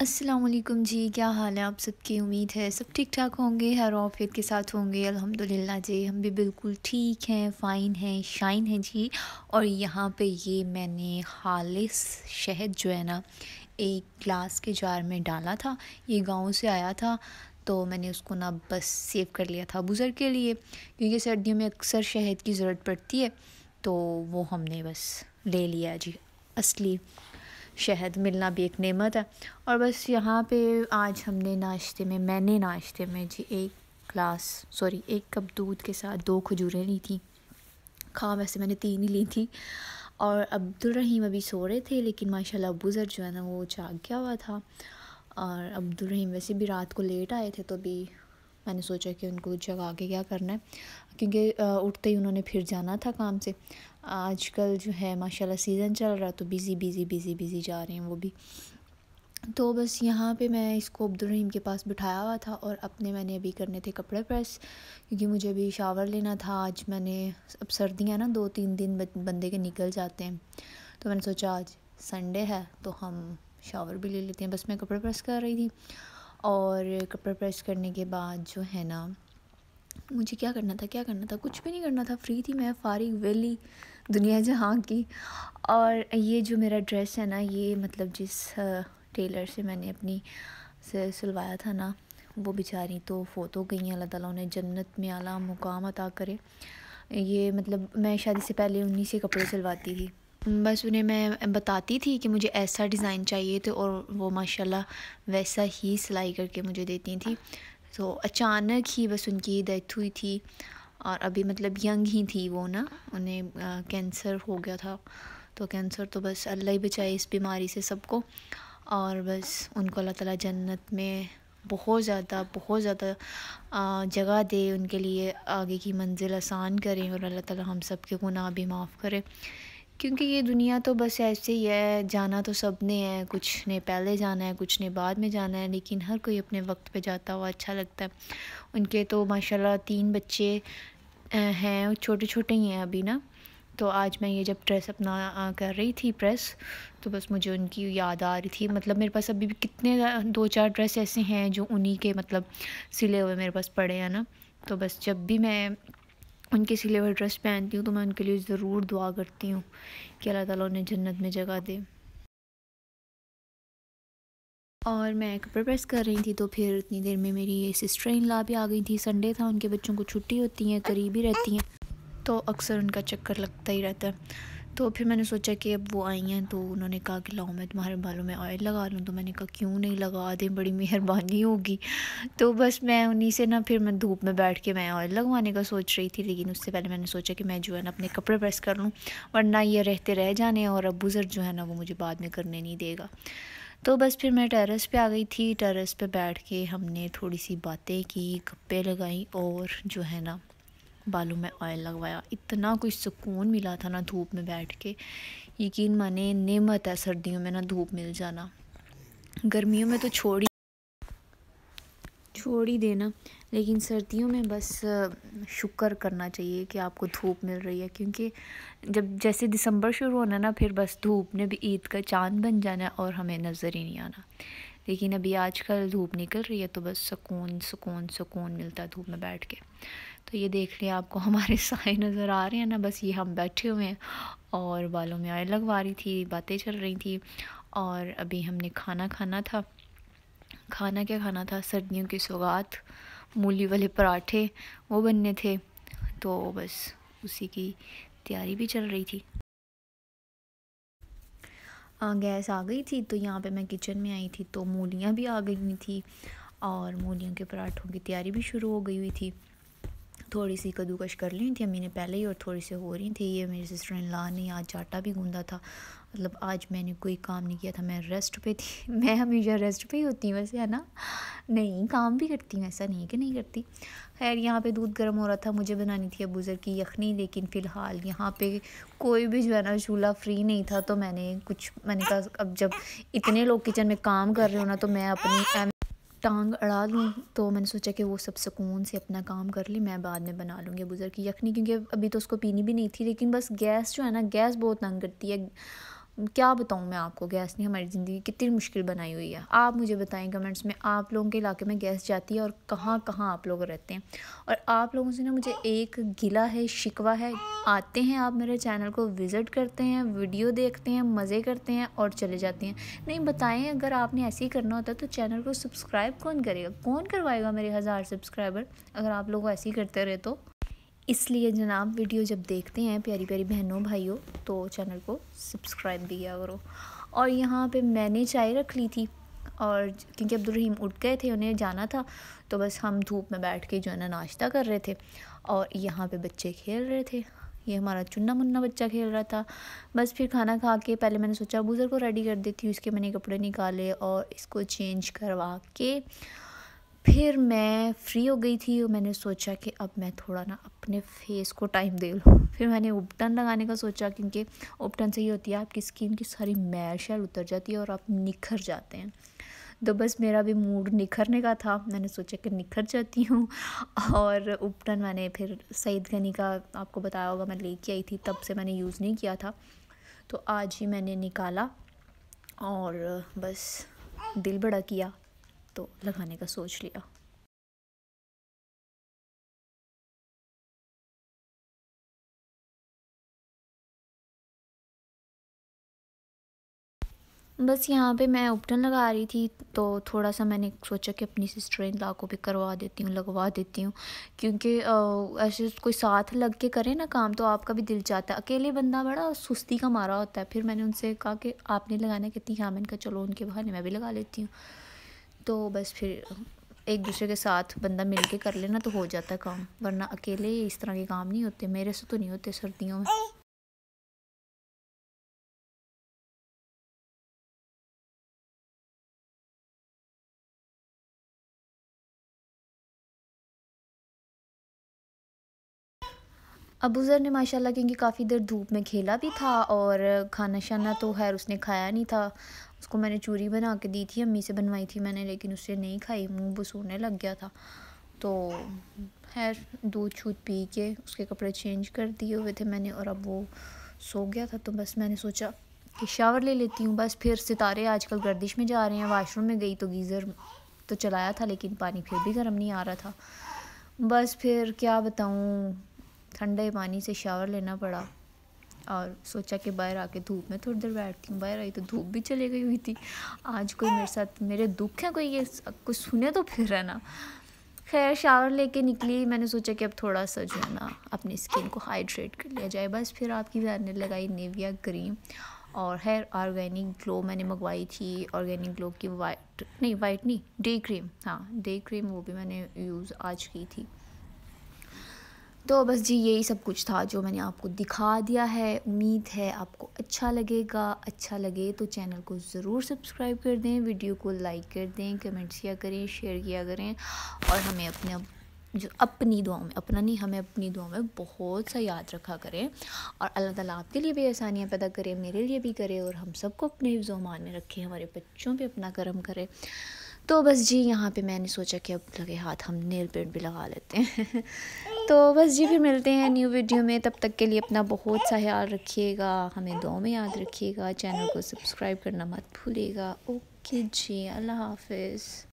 असलम जी क्या हाल है आप सबकी उम्मीद है सब ठीक ठाक होंगे हर ऑफियत के साथ होंगे अल्हम्दुलिल्लाह जी हम भी बिल्कुल ठीक हैं फ़ाइन हैं शाइन हैं जी और यहाँ पे ये मैंने खालिस शहद जो है ना एक ग्लास के जार में डाला था ये गांव से आया था तो मैंने उसको ना बस सेव कर लिया था बुज़र के लिए क्योंकि सर्दियों में अक्सर शहद की ज़रूरत पड़ती है तो वो हमने बस ले लिया जी असली शहद मिलना भी एक नेमत है और बस यहाँ पे आज हमने नाश्ते में मैंने नाश्ते में जी एक ग्लास सॉरी एक कप दूध के साथ दो खजूरें ली थी खा वैसे मैंने तीन ही ली थी और अब्दुल रहीम अभी सो रहे थे लेकिन माशाल्लाह अबू ज़र जो है ना वो जाग गया हुआ था और अब्दुल रहीम वैसे भी रात को लेट आए थे तो भी मैंने सोचा कि उनको जगा के क्या करना है क्योंकि उठते ही उन्होंने फिर जाना था काम से आजकल जो है माशाल्लाह सीज़न चल रहा तो बिज़ी बिज़ी बिज़ी बिज़ी जा रहे हैं वो भी तो बस यहाँ पे मैं इसको अब्दुलरीम के पास बिठाया हुआ था और अपने मैंने अभी करने थे कपड़े प्रेस क्योंकि मुझे अभी शावर लेना था आज मैंने अब सर्दियाँ ना दो तीन दिन बंदे के निकल जाते हैं तो मैंने सोचा आज संडे है तो हम शावर भी ले लेते हैं बस मैं कपड़े प्रेस कर रही थी और कपड़े प्रेस करने के बाद जो है ना मुझे क्या करना था क्या करना था कुछ भी नहीं करना था फ्री थी मैं फारिग वेली दुनिया जहाँ की और ये जो मेरा ड्रेस है ना ये मतलब जिस टेलर से मैंने अपनी से सिलवाया था ना वो बेचारी तो फोत हो गई हैं अल्लाह ताला उन्हें जन्नत में आला मुकाम अता करे ये मतलब मैं शादी से पहले उन्हीं से कपड़े सिलवाती थी बस उन्हें मैं बताती थी कि मुझे ऐसा डिज़ाइन चाहिए तो और वो माशाल्लाह वैसा ही सिलाई करके मुझे देती थी तो अचानक ही बस उनकी डेथ हुई थी और अभी मतलब यंग ही थी वो ना उन्हें कैंसर हो गया था तो कैंसर तो बस अल्लाह ही बचाए इस बीमारी से सबको और बस उनको अल्लाह ताला जन्नत में बहुत ज़्यादा बहुत ज़्यादा जगह दे उनके लिए आगे की मंजिल आसान करें और अल्लाह ताला हम सब के गुनाह भी माफ़ करें क्योंकि ये दुनिया तो बस ऐसे ही है जाना तो सब ने है कुछ ने पहले जाना है कुछ ने बाद में जाना है लेकिन हर कोई अपने वक्त पे जाता हुआ अच्छा लगता है उनके तो माशाल्लाह तीन बच्चे हैं छोटे छोटे ही हैं अभी ना तो आज मैं ये जब ड्रेस अपना कर रही थी प्रेस तो बस मुझे उनकी याद आ रही थी मतलब मेरे पास अभी भी कितने दो चार ड्रेस ऐसे हैं जो उन्हीं के मतलब सिले हुए मेरे पास पड़े हैं ना तो बस जब भी मैं उनके सिलेवर ड्रेस पहनती हूँ तो मैं उनके लिए ज़रूर दुआ करती हूँ कि अल्लाह ताला उन्हें जन्नत में जगह दे और मैं कपड़े प्रेस कर रही थी तो फिर इतनी देर में मेरी सिस्टर इन ला भी आ गई थी संडे था उनके बच्चों को छुट्टी होती है करीबी रहती हैं तो अक्सर उनका चक्कर लगता ही रहता है तो फिर मैंने सोचा कि अब वो आई हैं तो उन्होंने कहा कि लाओ मैं तुम्हारे बालों में ऑयल लगा लूँ तो मैंने कहा क्यों नहीं लगा दें बड़ी मेहरबानी होगी तो बस मैं उन्हीं से ना फिर मैं धूप में बैठ के मैं ऑयल लगवाने का सोच रही थी लेकिन उससे पहले मैंने सोचा कि मैं जो है ना अपने कपड़े प्रेस कर लूँ वरना ये रहते रह जाने और अबूज़र जो है ना वो मुझे बाद में करने नहीं देगा तो बस फिर मैं टेरेस पे आ गई थी टेरेस पे बैठ के हमने थोड़ी सी बातें की गप्पे लगाई और जो है ना बालों में ऑयल लगवाया इतना कुछ सुकून मिला था ना धूप में बैठ के यकीन माने नेमत है सर्दियों में ना धूप मिल जाना गर्मियों में तो छोड़ ही छोड़ ही देना लेकिन सर्दियों में बस शुक्र करना चाहिए कि आपको धूप मिल रही है क्योंकि जब जैसे दिसंबर शुरू होना ना फिर बस धूप ने भी ईद का चांद बन जाना और हमें नज़र ही नहीं आना लेकिन अभी आजकल धूप निकल रही है तो बस सुकून सुकून सुकून मिलता है धूप में बैठ के तो ये देख लिया आपको हमारे साए नज़र आ रहे हैं ना बस ये हम बैठे हुए हैं और बालों में आय लगवा रही थी बातें चल रही थी और अभी हमने खाना खाना था खाना क्या खाना था सर्दियों की सौगात मूली वाले पराठे वो बनने थे तो बस उसी की तैयारी भी चल रही थी गैस आ गई थी तो यहाँ पे मैं किचन में आई थी तो मूलियाँ भी आ गई थी और मूलियों के पराठों की तैयारी भी शुरू हो गई हुई थी थोड़ी सी कद्दूकश कर ली थी अम्मी ने पहले ही और थोड़ी सी हो रही थी ये मेरी सिस्टर इन लॉ ने आज आटा भी गूंदा था मतलब आज मैंने कोई काम नहीं किया था मैं रेस्ट पे थी मैं हमेशा रेस्ट पे ही होती हूँ वैसे है ना नहीं काम भी करती हूँ ऐसा नहीं कि नहीं करती खैर यहाँ पे दूध गर्म हो रहा था मुझे बनानी थी अबूज़र की यखनी लेकिन फ़िलहाल यहाँ पे कोई भी जो है ना चूल्हा फ्री नहीं था तो मैंने कुछ मैंने कहा अब जब इतने लोग किचन में काम कर रहे हो ना तो मैं अपनी टांग अड़ा लूँ तो मैंने सोचा कि वो सब सुकून से अपना काम कर ली मैं बाद में बना लूँगी बुज़र की यखनी क्योंकि अभी तो उसको पीनी भी नहीं थी लेकिन बस गैस जो है ना गैस बहुत तंग करती है क्या बताऊँ मैं आपको गैस ने हमारी ज़िंदगी कितनी मुश्किल बनाई हुई है आप मुझे बताएं कमेंट्स में आप लोगों के इलाके में गैस जाती है और कहाँ कहाँ आप लोग रहते हैं और आप लोगों से ना मुझे एक गिला है शिकवा है आते हैं आप मेरे चैनल को विज़िट करते हैं वीडियो देखते हैं मज़े करते हैं और चले जाते हैं नहीं बताएं अगर आपने ऐसे ही करना होता तो चैनल को सब्सक्राइब कौन करेगा कौन करवाएगा मेरे हज़ार सब्सक्राइबर अगर आप लोग ऐसे ही करते रहे तो इसलिए जनाब वीडियो जब देखते हैं प्यारी प्यारी बहनों भाइयों तो चैनल को सब्सक्राइब भी किया करो और यहाँ पे मैंने चाय रख ली थी और क्योंकि रहीम उठ गए थे उन्हें जाना था तो बस हम धूप में बैठ के जो है ना नाश्ता कर रहे थे और यहाँ पे बच्चे खेल रहे थे ये हमारा चुन्ना मुन्ना बच्चा खेल रहा था बस फिर खाना खा के पहले मैंने सोचा बूज़र को रेडी कर देती हूँ इसके मैंने कपड़े निकाले और इसको चेंज करवा के फिर मैं फ्री हो गई थी और मैंने सोचा कि अब मैं थोड़ा ना अपने फेस को टाइम दे लूँ फिर मैंने उपटन लगाने का सोचा क्योंकि उपटन से ही होती है आपकी स्किन की सारी मैल शैल उतर जाती है और आप निखर जाते हैं तो बस मेरा भी मूड निखरने का था मैंने सोचा कि निखर जाती हूँ और उपटन मैंने फिर सईद गनी का आपको बताया होगा मैं लेके आई थी तब से मैंने यूज़ नहीं किया था तो आज ही मैंने निकाला और बस दिल बड़ा किया तो लगाने का सोच लिया बस यहाँ पे मैं उपटन लगा रही थी तो थोड़ा सा मैंने सोचा कि अपनी सिस्टर इन ला को भी करवा देती हूँ लगवा देती हूँ क्योंकि ऐसे कोई साथ लग के करे ना काम तो आपका भी दिल चाहता है अकेले बंदा बड़ा सुस्ती का मारा होता है फिर मैंने उनसे कहा कि आपने लगाना कहती हाँ मैंने कहा चलो उनके बहाने मैं भी लगा लेती हूँ तो बस फिर एक दूसरे के साथ बंदा मिल के कर लेना तो हो जाता है काम वरना अकेले इस तरह के काम नहीं होते मेरे से तो नहीं होते सर्दियों में अबू जर ने माशाल्लाह क्योंकि काफ़ी देर धूप में खेला भी था और खाना शाना तो खैर उसने खाया नहीं था उसको मैंने चूरी बना के दी थी अम्मी से बनवाई थी मैंने लेकिन उससे नहीं खाई मुंह बसूरने लग गया था तो खैर दूध छूत पी के उसके कपड़े चेंज कर दिए हुए थे मैंने और अब वो सो गया था तो बस मैंने सोचा कि शावर ले लेती हूँ बस फिर सितारे आजकल गर्दिश में जा रहे हैं वाशरूम में गई तो गीज़र तो चलाया था लेकिन पानी फिर भी गर्म नहीं आ रहा था बस फिर क्या बताऊँ ठंडे पानी से शावर लेना पड़ा और सोचा कि बाहर आके धूप में थोड़ी देर बैठती हूँ बाहर आई तो धूप भी चली गई हुई थी आज कोई मेरे साथ मेरे दुख है कोई ये कुछ सुने तो फिर है ना खैर शावर लेके निकली मैंने सोचा कि अब थोड़ा सा जो है ना अपनी स्किन को हाइड्रेट कर लिया जाए बस फिर आपकी ने लगाई नेविया क्रीम और हेयर ऑर्गेनिक ग्लो मैंने मंगवाई थी ऑर्गेनिक ग्लो की वाइट नहीं वाइट नहीं डे क्रीम हाँ डे क्रीम वो भी मैंने यूज़ आज की थी तो बस जी यही सब कुछ था जो मैंने आपको दिखा दिया है उम्मीद है आपको अच्छा लगेगा अच्छा लगे तो चैनल को ज़रूर सब्सक्राइब कर दें वीडियो को लाइक कर दें कमेंट्स किया करें शेयर किया करें और हमें अपने जो अपनी दुआओं में अपना नहीं हमें अपनी दुआओं में बहुत सा याद रखा करें और अल्लाह ताला आपके लिए भी आसानियाँ पैदा करें मेरे लिए भी करें और हम सबको अपने हिफ्जमान में रखें हमारे बच्चों पर अपना करम करें तो बस जी यहाँ पे मैंने सोचा कि अब लगे हाथ हम नेल पेंट भी लगा लेते हैं तो बस जी फिर मिलते हैं न्यू वीडियो में तब तक के लिए अपना बहुत सा ख्याल रखिएगा हमें दो में याद रखिएगा चैनल को सब्सक्राइब करना मत भूलिएगा ओके जी अल्लाह हाफिज़